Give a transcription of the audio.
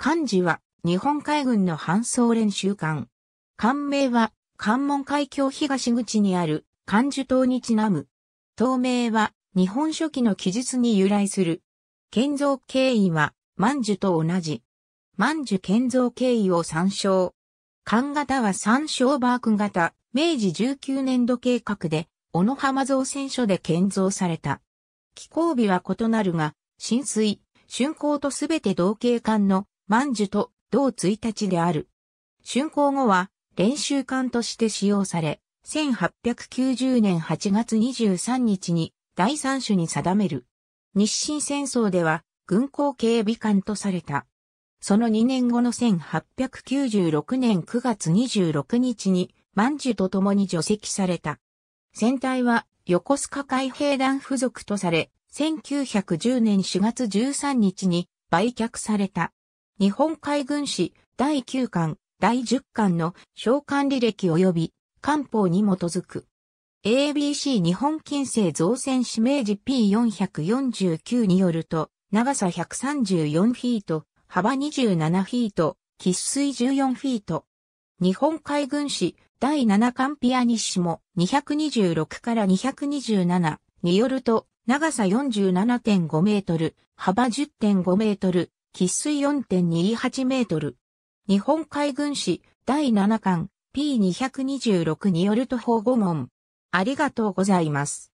漢字は日本海軍の搬送練習艦。艦名は関門海峡東口にある漢字島にちなむ。島名は日本初期の記述に由来する。建造経緯は万寿と同じ。万寿建造経緯を参照。艦型は三照バーク型、明治19年度計画で、小野浜造船所で建造された。気候日は異なるが、浸水、竣工とすべて同型艦の万寿と同1日である。竣工後は練習艦として使用され、1890年8月23日に第三種に定める。日清戦争では軍港警備艦とされた。その2年後の1896年9月26日に万寿と共に除籍された。船体は横須賀海兵団付属とされ、1910年4月13日に売却された。日本海軍史第9巻、第10巻の召喚履歴及び官報に基づく。ABC 日本近世造船指名時 P449 によると、長さ134フィート、幅27フィート、喫水14フィート。日本海軍史第7巻ピアニッシモ226から227によると、長さ47.5メートル、幅10.5メートル、喫水4.28メートル。日本海軍史第7巻 P226 によると保護門。ありがとうございます。